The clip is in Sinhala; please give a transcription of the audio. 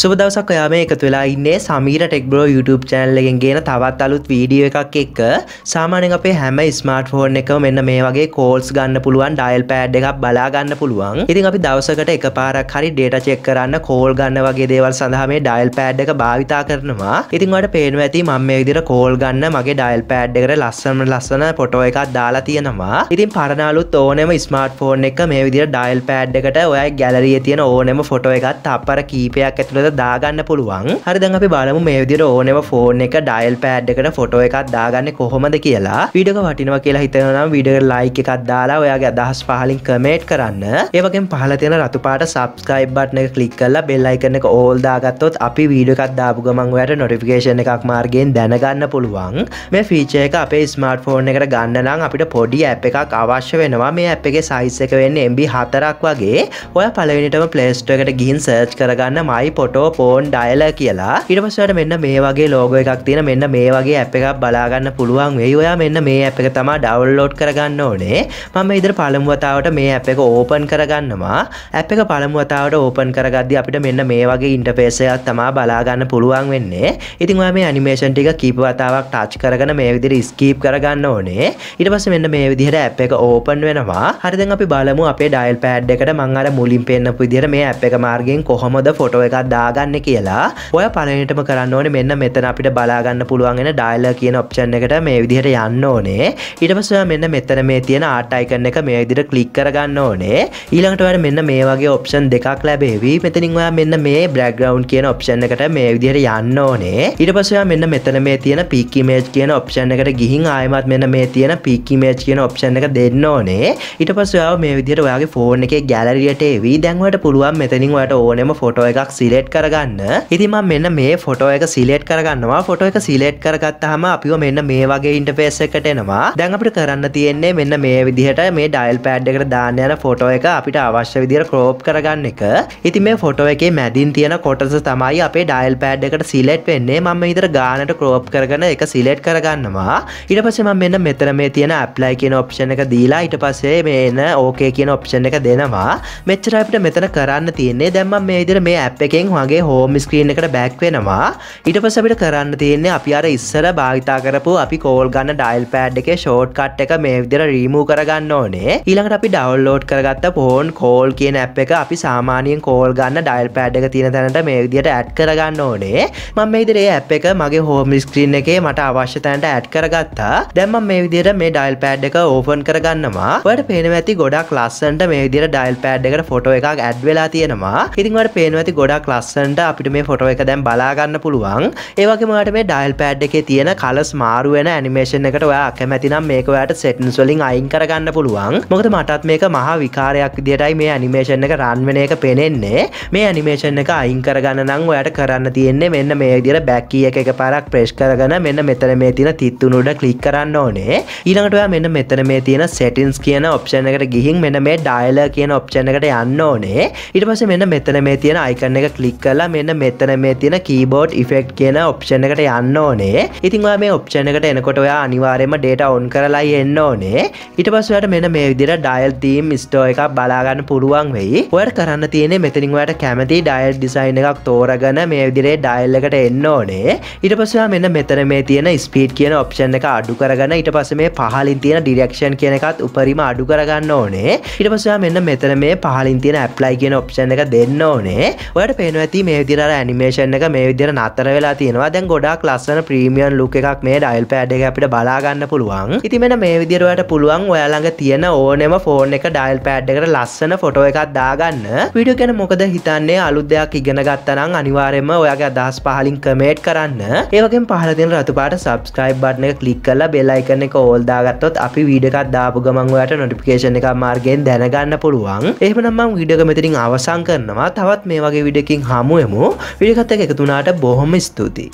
සුබදවසක් ඔයා මේ එකතු වෙලා ඉන්නේ සමීර ටෙක්බ්‍රෝ YouTube channel එකෙන් ගේන තවත් අලුත් වීඩියෝ එකක් එක්ක සාමාන්‍යයෙන් අපේ හැම ස්මාර්ට්ෆෝන් එකම මෙන්න මේ වගේ කෝල්ස් ගන්න පුළුවන් ඩයල් පෑඩ් එකක් බලා ගන්න පුළුවන්. ඉතින් අපි දවසකට එකපාරක් හරි data check කරන්න කෝල් ගන්න වගේ දේවල් සඳහා මේ ඩයල් පෑඩ් එක භාවිතා කරනවා. ඉතින් ඔයාලට පේනවා ඇති මම මේ විදිහට කෝල් ගන්න මගේ ඩයල් පෑඩ් එකට ලස්සනම ලස්සන ෆොටෝ එකක් දාලා තියෙනවා. ඉතින් පරණ අලුත් ඕනෑම ස්මාර්ට්ෆෝන් එක මේ විදිහට ඩයල් පෑඩ් එකට ඔයගේ ගැලරියේ තියෙන ඕනෑම ෆොටෝ එකක් තප්පර කීපයක් ඇතුළත පොත දාගන්න පුළුවන් හරිදන් අපි බලමු මේ විදිර ඕනව ෆෝන් එක ඩයිල් පෑඩ් එකට ෆොටෝ එකක් දාගන්න කොහොමද කියලා විඩක වටිනවා කියලා හිතනම් විඩ ලයික් එකක් දාලා ඔයාගේ අදහස් පහලින් කමේට් කරන්න ඒවගේ පහල තියෙන රතුපාට සබස්ක්‍රයිබ් බට්න එක කලික් කරලා බෙල්ලයි කරන එක ඕල් දාගත්තොත් අපි වීඩියෝ එකක් දාපු ගමන් ඔයාට නොටිෆිකේෂන් එකක් මාර්ගයෙන් දැනගන්න පුළුවන් මේ ෆීචර් එක අපේ ස්මාර්ට් ෆෝන් එකට ගන්න නම් අපිට පොඩි ඇප් එකක් අවශ්‍ය වෙනවා මේ ඇප් එකේ සයිස් එක වෙන්නේ MB හතරක් වගේ ඔය පළවෙනිටම ප්ලේස්ටෝ එකට ගිහින් සර්ච් කරගන්න මයි පොට ෆොටෝ පෝන් ඩයල කියලා ඉටපස්සට මෙන්න මේ වගේ ලෝගෝ එකක් තියෙන මෙන්න මේ වගේ ඇප් එකක් බලාගන්න පුළුවන් වෙයි ඔයා මෙන්න මේ ඇප් එක තමා ඩවල්ලෝඩ් කරගන්න ඕනේ මම ඉදිර පළමුුවතාවට මේ ඇප් එක ඕපන් කරගන්නවා ඇප් එක පළමුුවතාවට ඕපන් කරගද්දි අපිට මෙන්න මේ වගේ ඉන්ටපේසයක් තමා බලාගන්න පුළුවන් වෙන්නේ ඉතින් ඔයා මේ අනිමේෂන් ටික කීපවතාවක් ටච් කරගන මේ විදිර ස්කීප් කරගන්න ඕනේ ඉට පස මෙන්න මේ විදිහට ඇප් එක ඕපන් වෙනවා හරිද අපි බලමු අපේ ඩයිල් පෑඩ් එකට මං අර මුලින් පෙන්න්නපු විදිර මේ ඇප් එක මාර්ගෙන් කොහොමද ෆොටෝ එකක් හදාගන්න කියලා ඔය පලනිටම කරන්න ඕන මෙන්න මෙතන අපිට බලාගන්න පුළුවන්ගෙන ඩයිල්ල කියන ඔප්චන් එකට මේ විදිහට යන්න ඕනේ ඉටපස මෙන්න මෙතන මේ තියෙන ආටයිකන්න එක මේ විදිට කලික් කරගන්න ඕනේ ඊළඟට වැඩ මෙන්න මේ වගේ ඔප්ෂන් දෙකක් ලැබේවි මෙතනින් ඔයා මෙන්න මේ බ්‍රග්‍රවන්් කියන ඔප්ෂන් එකට මේ විදිහට යන්න ඕනේ ඉට පසයා මෙන්න මෙතන මේ තියෙන පික්කිමේජ් කියන ඔප්ෂන් එකට ගිහින් ආයමත් මෙන්න මේ තියෙන පික්කිමේජ් කියන ඔප්ෂන් එක දෙන්න ඕනේ ඉට පසයාව මේ විදිහට ඔයාගේ ෆෝන් එක ගැලරියට ඒවී දැන්වට පුළුවන් මෙතනින් ඔට ඕනෙම ෆොටෝ එකක් සිලෙට් සිලෙට් කරගන්න ඉතිම මෙන්න මේ ෆොටෝ එක සිලෙට් කරගන්නවා ෆොටෝ එක සිලෙට් කරගත්තහම අපිව මෙන්න මේ වගේ ඉන්ටපේස් එකට එනවා දැන් අපිට කරන්න තියෙන්නේ මෙන්න මේ විදිහට මේ ඩයිල් පෑඩ් එකට දාන්න යන ෆොටෝ එක අපිට අවශ්‍ය විදිහට ක්‍රෝප් කරගන්න එක ඉතින් මේ ෆොටෝ එකේ මැදින් තියෙන කොටස තමයි අපේ ඩයිල් පෑඩ් එකට සිලෙට් වෙන්නේ මම ඉදර ගානට ක්‍රෝප් කරගෙන එක සිලෙට් කරගන්නවා ඉට පසම මෙන්න මෙතන මේ තියෙන ඇප්ලයි කියන ඔප්ෂණ එක දීලා ඉට පසේ මේන ඕකේ කියන ඔප්ෂණ එක දෙනවා මෙච්චරයිපට මෙතන කරන්න තියන්නේ දැම්ම මේ ඉදිර මේ ඇප් එකෙන් වගේ හෝම ස්ක්‍රීන් එකට බැක් වෙනවා ඊට පසපිට කරන්න තියන්නේ අපි අර ඉස්සර භාවිතා කරපු අපි කෝල් ගන්න ඩයිල් පෑඩ් එක ෂෝට් කට් එක මේ විදිර රීමූ කරගන්න ඕනේ ඊළඟට අපි ඩවල්ලෝඩ් කරගත්ත පෝන් කෝල් කියන ඇ් එක අපි සාමානයෙන් කෝල් ගන්න ඩයිල් පෑඩ් එක තියෙන තැනට මේ විදියට ඇඩ් කරගන්න ඕනේ මම මේ විදිරේ ඇ් එක මගේ හෝම ස්ක්‍රීන් එකේ මට අවශ්‍ය තැන්ට ඇඩ් කරගත්තා දැම්ම මේ විදියට මේ ඩයිල් පෑඩ් එක ඕපන් කරගන්නවා වට පේනව ඇති ගොඩක් ලස්සන්ට මේ විදිර ඩයිල් පෑඩ් එකට ෆොටෝ එකක් ඇඩ් වෙලා තියෙනවා ඉතින්වට පේනව ඇති ගොඩක් ලස් ලස්සන්ට අපිට මේ ෆොටෝ එක දැම් බලාගන්න පුළුවන් ඒවගේ මට මේ ඩයිල් පෑඩ් එකේ තියෙන කලස් මාරුවෙන ඇනිමේෂන් එකට ඔයා කැමැතිනම් මේක ඔයාට සෙටන්ස් වලින් අයින් කරගන්න පුළුවන් මොකද මටත් මේක මහා විකාරයක් විදියටයි මේ ඇනිමේෂන් එක රන් වෙන එක පෙනෙන්නේ මේ ඇනිමේෂන් එක අයින් කරගන්න නම් ඔයාට කරන්න තියෙන්නේ මෙන්න මේ විදියට බැක්කිය එක පාරක් ප්‍රේශ් කරගන මෙන්න මෙතන මේ තියෙන තිත්තුනුඩ ක්ලික් කරන්න ඕනේ ඊළඟට ඔයා මෙන්න මෙතන මේ තියෙන සෙටින්ස් කියන ඔප්ෂන් එකට ගිහින් මෙන්න මේ ඩයල කියන ඔප්ෂන් එකට යන්න ඕනේ ඊට පස්සේ මෙන්න මෙතන මේ තියෙන අයිකන් එක ක්ලික් ක්ලික් කලා මෙන්න මෙතන මේ තින කීබෝඩ් ඉෆෙක්් කියන ඔප්ෂණ එකට යන්න ඕනේ ඉතින්වා මේ ඔප්ෂණ එකට එනකොට ඔයා අනිවාරයම ඩේට ඔවන් කරලායි එන්න ඕනේ ඉට පස්සට මෙන මේ විදිර ඩයිල් තීම් ස්ටෝ එකක් බලාගන්න පුළුවන් වෙයි ඔයට කරන්න තියෙන මෙතනින් ඔයට කැමති ඩයිල් ඩිසයින් එකක් තෝරගන මේ විදිරේ ඩයිල් එකට එන්න ඕනේ ඉට පස්සවා මෙන්න මෙතන මේ තියෙන ස්පීට් කියන ඔප්ෂණ එක අඩු කරගන්න ඉට පස මේ පහලින් තියෙන ඩිරක්ෂන් කියන එකත් උපරිම අඩු කරගන්න ඕනේ ඉට පසවා මෙන්න මෙතන මේ පහලින් තියෙන ඇප්ලයි කියන ඔප්ෂණ එක දෙන්න ඕනේ ඔයට පේනුව ඇති මේ විදිර ඇනිමේෂන් එක මේ විදිර නත්තර වෙලා තියෙනවා දැන් ගොඩක් ලස්සන ප්‍රීමියන් ලුක් එකක් මේ ඩයිල් පෑඩ් එක අපිට බලාගන්න පුළුවන් ඉති මෙන මේ විදිරවට පුළුවන් ඔයාළඟ තියෙන ඕනෙම ෆෝන් එක ඩයිල් පෑඩ් එකට ලස්සන ෆොටෝ එකක් දාගන්න විඩිය ගැන මොකද හිතන්නේ අලුත් දෙයක් ඉගෙන ගත්තනම් අනිවාරෙන්ම ඔයාගේ අදහස් පහලින් කමේට් කරන්න ඒවගේ පහලතින රතුපාට සබස්ක්‍රයිබ් බට්න එක කලික් කල්ලා බෙල්ලයිකන එක ඕල්දාගත්තොත් අපි වීඩකත් දාපු ගමන්වයට නොටිපිකේෂණ එක මාර්ගෙන් දැනගන්න පුළුවන් එහමනම් විඩක මෙතිරින් අවසං කරනවා තවත් මේ වගේ විඩකින් හා හමුවමු පිළිකත් එක එකතුනාට බොහොම ස්තුතියි